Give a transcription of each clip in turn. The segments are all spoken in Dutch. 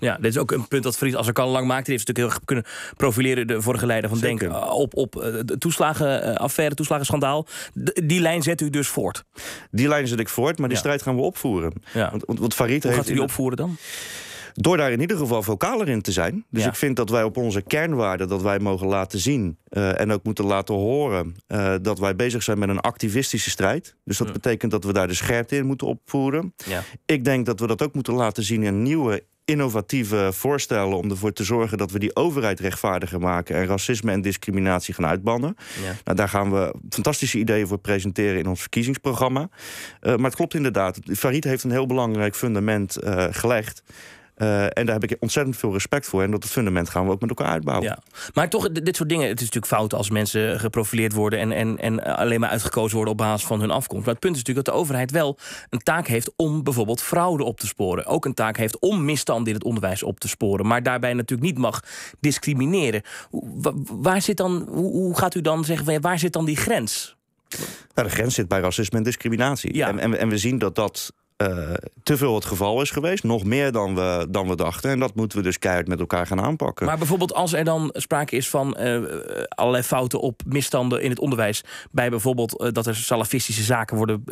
Ja, dit is ook een punt dat Fries als ik al lang maakte. Die heeft natuurlijk heel kunnen profileren de vorige leider van Denken. Eh, op, op eh, de toeslagenaffaire, eh, toeslagenschandaal. De, die lijn zet u dus voort. Die lijn zet ik voort, maar die strijd gaan we opvoeren. Ja. Want, want, want Hoe gaat u die opvoeren dan? Door daar in ieder geval vocaler in te zijn. Dus ik vind dat wij op onze kernwaarden dat wij mogen laten zien en ook moeten laten horen dat wij bezig zijn met een activistische strijd. Dus dat betekent dat we daar de scherpte in moeten opvoeren. Ja. Ik denk dat we dat ook moeten laten zien in nieuwe innovatieve voorstellen om ervoor te zorgen dat we die overheid rechtvaardiger maken en racisme en discriminatie gaan uitbannen. Ja. Nou, daar gaan we fantastische ideeën voor presenteren in ons verkiezingsprogramma. Eh, maar het klopt inderdaad, Farid heeft een heel belangrijk fundament eh, gelegd. Eh, en daar heb ik ontzettend veel respect voor. En dat het fundament gaan we ook met elkaar uitbouwen. Ja. Maar toch, dit soort dingen. Het is natuurlijk fout als mensen geprofileerd worden. En, en, en alleen maar uitgekozen worden op basis van hun afkomst. Maar het punt is natuurlijk dat de overheid wel een taak heeft om bijvoorbeeld fraude op te sporen. Ook een taak heeft om misstanden in het onderwijs op te sporen. Maar daarbij natuurlijk niet mag discrimineren. Waar, zit dan, hoe, gaat u dan zeggen, waar zit dan die grens? Nou, de grens zit bij racisme en discriminatie. Ja. En, en, en, we zien dat dat eh, te veel het geval is geweest. Nog meer dan we, dan we dachten. En dat moeten we dus keihard met elkaar gaan aanpakken. Maar bijvoorbeeld als er dan sprake is van eh, allerlei fouten op misstanden in het onderwijs. Bij bijvoorbeeld eh, dat er salafistische zaken worden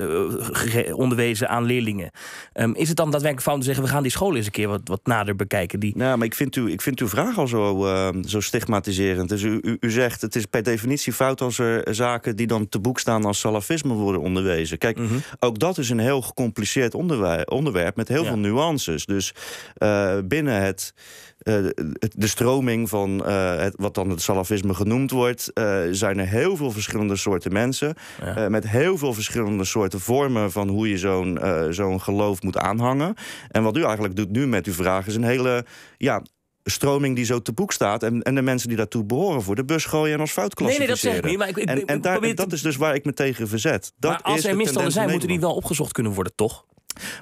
onderwezen aan leerlingen. Ehm, is het dan daadwerkelijk fout te zeggen we gaan die scholen eens een keer wat, wat nader bekijken? Die... Nou, maar ik vind, u, ik vind uw vraag al zo, ehm, zo stigmatiserend. Dus u, u, zegt het is per definitie fout als er zaken die dan te boek staan als salafisme worden onderwezen. Kijk, mhm. ook dat is een heel gecompliceerd onderwerp met heel veel nuances. Dus eh, binnen eh, het, de stroming van eh, wat dan het salafisme genoemd wordt, zijn er heel veel verschillende soorten mensen. met heel veel verschillende soorten vormen van hoe je zo'n zo'n geloof moet aanhangen. En wat u eigenlijk doet nu met uw vraag is een hele ja, stroming die zo te boek staat. En, en de mensen die daartoe behoren voor de bus gooien en als fout klassificeren. Nee, nee dat zeg ik niet. Maar ik, ik, en, dat is dus waar ik me tegen verzet. Dat maar als er misstanden zijn, moeten die wel opgezocht kunnen worden, toch?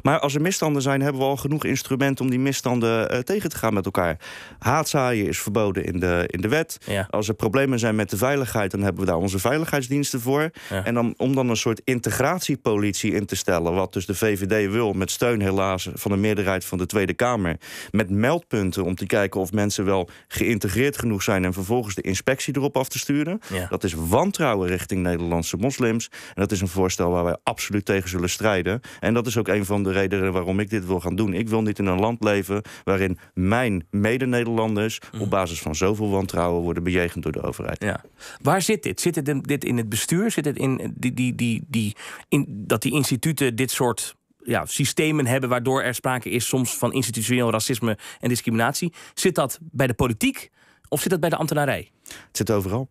Maar als er misstanden zijn, hebben we al genoeg instrumenten om die misstanden eh, tegen te gaan met elkaar. Haatzaaien is verboden in de, in de wet. Als er problemen zijn met de veiligheid, dan hebben we daar onze veiligheidsdiensten voor. En dan, om dan een soort integratiepolitie in te stellen, wat dus de VVD wil, met steun helaas van de meerderheid van de Tweede Kamer. Met meldpunten om te kijken of mensen wel geïntegreerd genoeg zijn en vervolgens de inspectie erop af te sturen. Dat is wantrouwen richting Nederlandse moslims. En dat is een voorstel waar wij absoluut tegen zullen strijden. En dat is ook een van de redenen waarom ik dit wil gaan doen. Ik wil niet in een land leven waarin mijn mede-Nederlanders mhm. op basis van zoveel wantrouwen worden bejegend door de overheid. Ja. Waar zit dit? Zit het in, dit in het bestuur? Zit het in, die, die, die, die, in dat die instituten dit soort ja, systemen hebben waardoor er sprake is soms van institutioneel racisme en discriminatie. Zit dat bij de politiek? Of zit dat bij de ambtenarij? Het zit overal.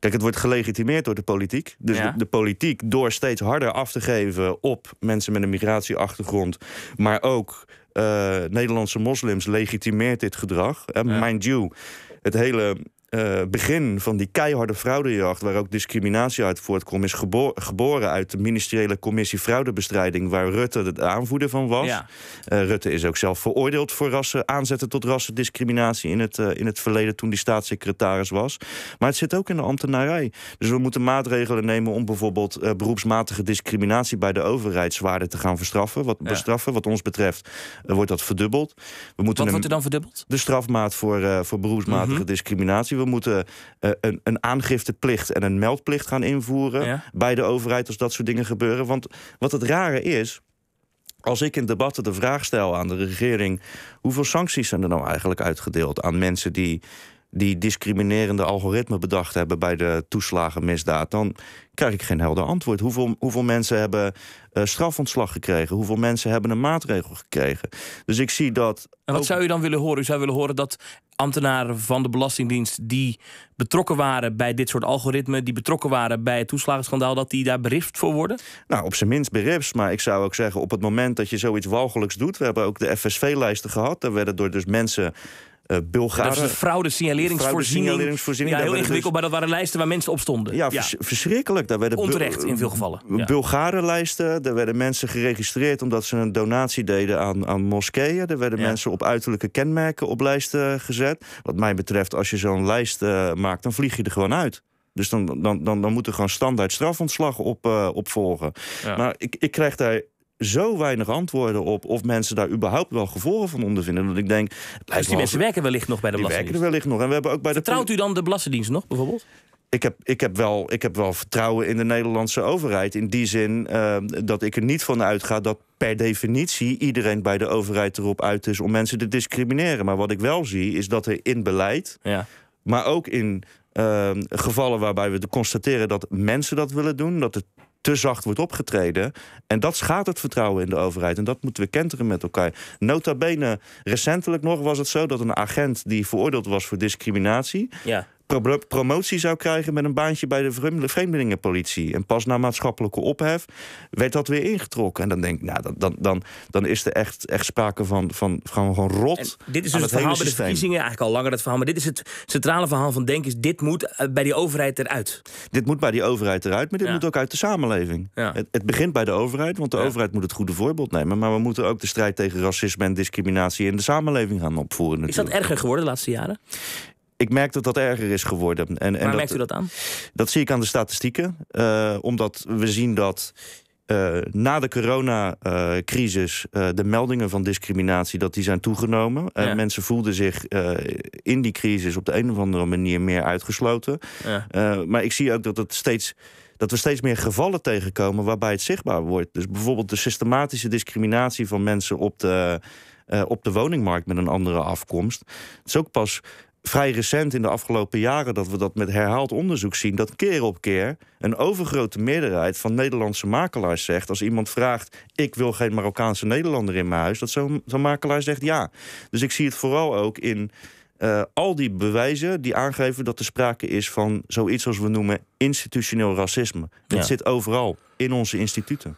Kijk, het wordt gelegitimeerd door de politiek. Dus de, politiek door steeds harder af te geven op mensen met een migratieachtergrond, maar ook eh, Nederlandse moslims legitimeert dit gedrag. mind you, het hele eh, begin van die keiharde fraudejacht, waar ook discriminatie uit voortkomt, is geboren uit de ministeriële commissie fraudebestrijding, waar Rutte de aanvoerder van was. Eh, Rutte is ook zelf veroordeeld voor rassen, aanzetten tot rassendiscriminatie in het, eh, in het verleden toen hij staatssecretaris was. Maar het zit ook in de ambtenarij. Dus we moeten maatregelen nemen om bijvoorbeeld beroepsmatige discriminatie bij de overheid zwaarder te gaan verstraffen. Wat, bestraffen. wat ons betreft wordt dat verdubbeld. We moeten wat wordt er dan verdubbeld? De strafmaat voor, voor beroepsmatige mhm. discriminatie we moeten eh, een, een, aangifteplicht en een meldplicht gaan invoeren bij de overheid als dat soort dingen gebeuren. Want wat het rare is, als ik in debatten de vraag stel aan de regering: hoeveel sancties zijn er nou eigenlijk uitgedeeld aan mensen die die discriminerende algoritme bedacht hebben bij de toeslagenmisdaad, dan krijg ik geen helder antwoord. Hoeveel, hoeveel mensen hebben uh, strafontslag gekregen? Hoeveel mensen hebben een maatregel gekregen? Dus ik zie dat. En wat zou u dan willen horen? U zou willen horen dat ambtenaren van de Belastingdienst die betrokken waren bij dit soort algoritmen, die betrokken waren bij het toeslagenschandaal, dat die daar bericht voor worden? Nou, op zijn minst bericht. Maar ik zou ook zeggen, op het moment dat je zoiets walgelijks doet, we hebben ook de FSV-lijsten gehad, daar werden door dus mensen uh, Bulgaren. Dat is de fraudesignaleringsvoorziening. Fraudesignaleringsvoorziening. Ja, heel ingewikkeld, dus- maar dat waren lijsten waar mensen op stonden. Ja, verschrikkelijk. Daar werden Onterecht in veel gevallen. Ja. Bulgarenlijsten. Daar werden mensen geregistreerd omdat ze een donatie deden aan, aan moskeeën. Er werden mensen op uiterlijke kenmerken op lijsten gezet. Wat mij betreft, als je zo'n lijst eh, maakt, dan vlieg je er gewoon uit. Dus dan, dan, dan, dan moet er gewoon standaard strafontslag op, uh, eh, volgen. Maar ik, ik krijg daar zo weinig antwoorden op of mensen daar überhaupt wel gevolgen van ondervinden. Dat ik denk. Dus die mensen werken wellicht nog bij de die werken er wellicht nog. En we hebben ook bij Vertrouwt u dan de Belastingdienst nog bijvoorbeeld? ik heb, ik, heb wel, ik heb wel vertrouwen in de Nederlandse overheid. In die zin eh, dat ik er niet van uitga dat per definitie iedereen bij de overheid erop uit is om mensen te discrimineren. Maar wat ik wel zie is dat er in beleid, ja. maar ook in eh, gevallen waarbij we constateren dat mensen dat willen doen, dat het te zacht wordt opgetreden. En dat schaadt het vertrouwen in de overheid. En dat moeten we kenteren met elkaar. Nota bene, recentelijk nog was het zo dat een agent die veroordeeld was voor discriminatie. Ja promotie zou krijgen met een baantje bij de vreemdelingenpolitie. En pas na maatschappelijke ophef werd dat weer ingetrokken. En dan denk ik, nou, dan, dan, dan, dan is er echt, echt sprake van, van, van gewoon rot. En dit is dus het, het verhaal bij de verkiezingen, eigenlijk al langer het verhaal. Maar dit is het centrale verhaal van Denk is: dit moet eh, bij die overheid eruit. Dit moet bij die overheid eruit, maar dit moet ook uit de samenleving. Het, het, begint bij de overheid, want de overheid moet het goede voorbeeld nemen. Maar we moeten ook de strijd tegen racisme en discriminatie in de samenleving gaan opvoeren. Is dat erger geworden de laatste jaren? ik merk dat dat erger is geworden. En, en Waar merkt u dat aan? Dat zie ik aan de statistieken. Eh, omdat we zien dat eh, na de coronacrisis uh, de meldingen van discriminatie dat die zijn toegenomen. en mensen voelden zich in die crisis op de een of andere manier meer uitgesloten. maar ik zie ook dat het steeds dat we steeds meer gevallen tegenkomen waarbij het zichtbaar wordt. Dus bijvoorbeeld de systematische discriminatie van mensen op de, uh, op de woningmarkt met een andere afkomst. Het is ook pas vrij recent in de afgelopen jaren dat we dat met herhaald onderzoek zien, dat keer op keer een overgrote meerderheid van Nederlandse makelaars zegt: als iemand vraagt, ik wil geen Marokkaanse Nederlander in mijn huis, dat zo'n makelaar zegt ja. Dus ik zie het vooral ook in eh, al die bewijzen die aangeven dat er sprake is van zoiets als we noemen institutioneel racisme. Dat zit overal in onze instituten.